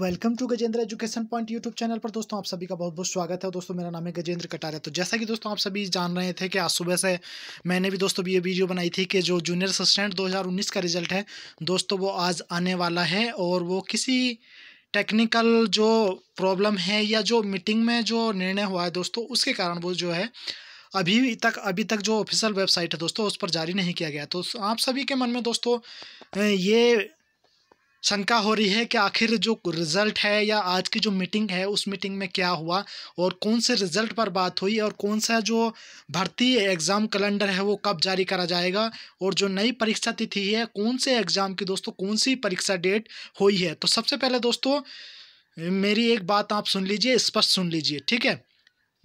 welcome to Gajendra education point YouTube channel पर दोस्तों आप सभी का बहुत बहुत स्वागत है दोस्तों मेरा नाम है गजेंद्र कटारे तो जैसा कि दोस्तों आप सभी जान रहे थे कि आज सुबह से मैंने भी दोस्तों ये वीडियो बनाई थी कि जो जूनियर असिस्टेंट 2019 का रिजल्ट है दोस्तों वो आज आने वाला है और वो किसी टेक्निकल जो प्रॉब्लम है या जो मीटिंग में जो निर्णय हुआ है दोस्तों उसके कारण वो जो है अभी तक अभी तक जो ऑफिशियल वेबसाइट है दोस्तों उस पर जारी नहीं किया गया तो आप सभी के मन में दोस्तों ये शंका हो रही है कि आखिर जो रिज़ल्ट है या आज की जो मीटिंग है उस मीटिंग में क्या हुआ और कौन से रिज़ल्ट पर बात हुई और कौन सा जो भर्ती एग्ज़ाम कैलेंडर है वो कब जारी करा जाएगा और जो नई परीक्षा तिथि है कौन से एग्ज़ाम की दोस्तों कौन सी परीक्षा डेट हुई है तो सबसे पहले दोस्तों मेरी एक बात आप सुन लीजिए स्पष्ट सुन लीजिए ठीक है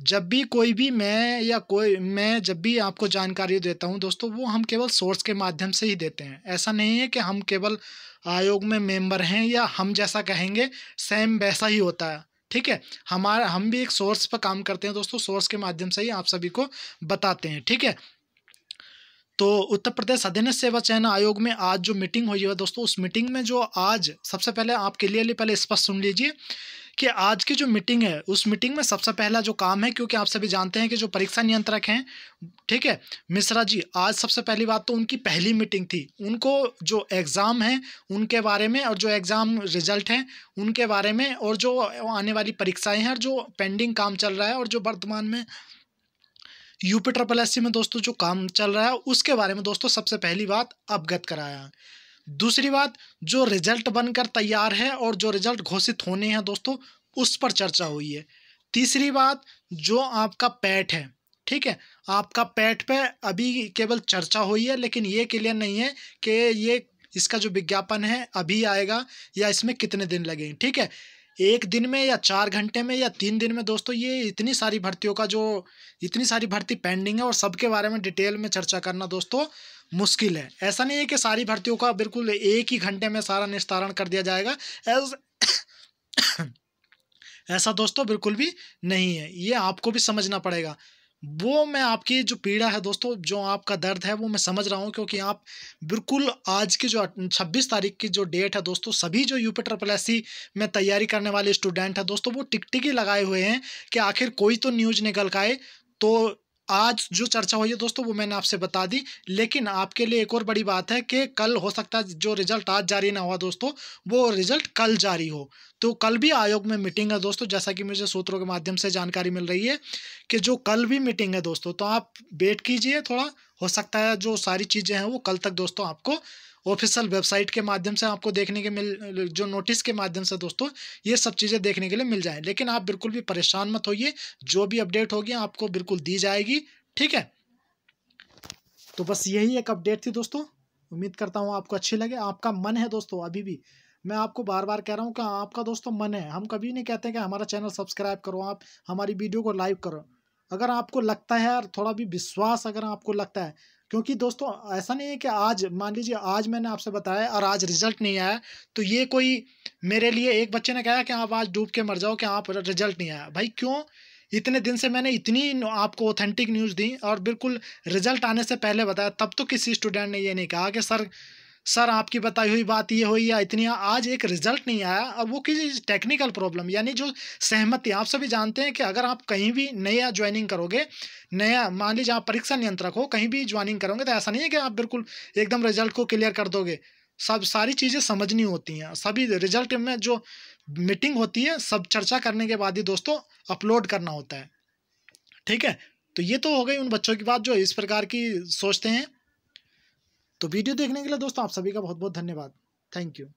जब भी कोई भी मैं या कोई मैं जब भी आपको जानकारी देता हूँ दोस्तों वो हम केवल सोर्स के माध्यम से ही देते हैं ऐसा नहीं है कि हम केवल आयोग में मेंबर हैं या हम जैसा कहेंगे सेम वैसा ही होता है ठीक है हमारा हम भी एक सोर्स पर काम करते हैं दोस्तों सोर्स के माध्यम से ही आप सभी को बताते हैं ठीक है तो उत्तर प्रदेश अधीन सेवा चयन आयोग में आज जो मीटिंग हुई है दोस्तों उस मीटिंग में जो आज सबसे पहले आप क्लियरली पहले स्पष्ट सुन लीजिए कि आज की जो मीटिंग है उस मीटिंग में सबसे पहला जो काम है क्योंकि आप सभी जानते हैं कि जो परीक्षा नियंत्रक हैं ठीक है मिश्रा जी आज सबसे पहली बात तो उनकी पहली मीटिंग थी उनको जो एग्ज़ाम है उनके बारे में और जो एग्ज़ाम रिजल्ट हैं उनके बारे में और जो आने वाली परीक्षाएँ हैं और जो पेंडिंग काम चल रहा है और जो वर्तमान में यूपी ट्रपल एस में दोस्तों जो काम चल रहा है उसके बारे में दोस्तों सबसे पहली बात अवगत कराया दूसरी बात जो रिजल्ट बनकर तैयार है और जो रिजल्ट घोषित होने हैं दोस्तों उस पर चर्चा हुई है तीसरी बात जो आपका पैट है ठीक है आपका पैट पे अभी केवल चर्चा हुई है लेकिन ये क्लियर नहीं है कि ये इसका जो विज्ञापन है अभी आएगा या इसमें कितने दिन लगेंगे ठीक है एक दिन में या चार घंटे में या तीन दिन में दोस्तों ये इतनी सारी भर्तियों का जो इतनी सारी भर्ती पेंडिंग है और सबके बारे में डिटेल में चर्चा करना दोस्तों मुश्किल है ऐसा नहीं है कि सारी भर्तियों का बिल्कुल एक ही घंटे में सारा निस्तारण कर दिया जाएगा एज ऐसा दोस्तों बिल्कुल भी नहीं है ये आपको भी समझना पड़ेगा वो मैं आपकी जो पीड़ा है दोस्तों जो आपका दर्द है वो मैं समझ रहा हूँ क्योंकि आप बिल्कुल आज की जो 26 तारीख की जो डेट है दोस्तों सभी जो यूपी ट्रिपल एस में तैयारी करने वाले स्टूडेंट हैं दोस्तों वो टिकटिकी लगाए हुए हैं कि आखिर कोई तो न्यूज़ निकल का आए तो आज जो चर्चा हुई है दोस्तों वो मैंने आपसे बता दी लेकिन आपके लिए एक और बड़ी बात है कि कल हो सकता है जो रिजल्ट आज जारी ना हुआ दोस्तों वो रिजल्ट कल जारी हो तो कल भी आयोग में मीटिंग है दोस्तों जैसा कि मुझे सूत्रों के माध्यम से जानकारी मिल रही है कि जो कल भी मीटिंग है दोस्तों तो आप वेट कीजिए थोड़ा हो सकता है जो सारी चीज़ें हैं वो कल तक दोस्तों आपको ऑफिशियल वेबसाइट के माध्यम से आपको देखने के मिल जो नोटिस के माध्यम से दोस्तों ये सब चीज़ें देखने के लिए मिल जाए लेकिन आप बिल्कुल भी परेशान मत होइए जो भी अपडेट होगी आपको बिल्कुल दी जाएगी ठीक है तो बस यही एक अपडेट थी दोस्तों उम्मीद करता हूँ आपको अच्छी लगे आपका मन है दोस्तों अभी भी मैं आपको बार बार कह रहा हूँ कि आपका दोस्तों मन है हम कभी नहीं कहते कि हमारा चैनल सब्सक्राइब करो आप हमारी वीडियो को लाइक करो अगर आपको लगता है और थोड़ा भी विश्वास अगर आपको लगता है क्योंकि दोस्तों ऐसा नहीं है कि आज मान लीजिए आज मैंने आपसे बताया और आज रिजल्ट नहीं आया तो ये कोई मेरे लिए एक बच्चे ने कहा कि आप आज डूब के मर जाओ कि आप रिजल्ट नहीं आया भाई क्यों इतने दिन से मैंने इतनी आपको ऑथेंटिक न्यूज़ दी और बिल्कुल रिजल्ट आने से पहले बताया तब तो किसी स्टूडेंट ने ये नहीं कहा कि सर सर आपकी बताई हुई बात ये हुई या इतनी आज एक रिजल्ट नहीं आया और वो किसी टेक्निकल प्रॉब्लम यानी जो सहमति आप सभी जानते हैं कि अगर आप कहीं भी नया ज्वाइनिंग करोगे नया मान लीजिए आप परीक्षा नियंत्रक हो कहीं भी ज्वाइनिंग करोगे तो ऐसा नहीं है कि आप बिल्कुल एकदम रिजल्ट को क्लियर कर दोगे सब सारी चीज़ें समझनी होती हैं सभी रिजल्ट में जो मीटिंग होती है सब चर्चा करने के बाद ही दोस्तों अपलोड करना होता है ठीक है तो ये तो हो गई उन बच्चों की बात जो इस प्रकार की सोचते हैं तो वीडियो देखने के लिए दोस्तों आप सभी का बहुत बहुत धन्यवाद थैंक यू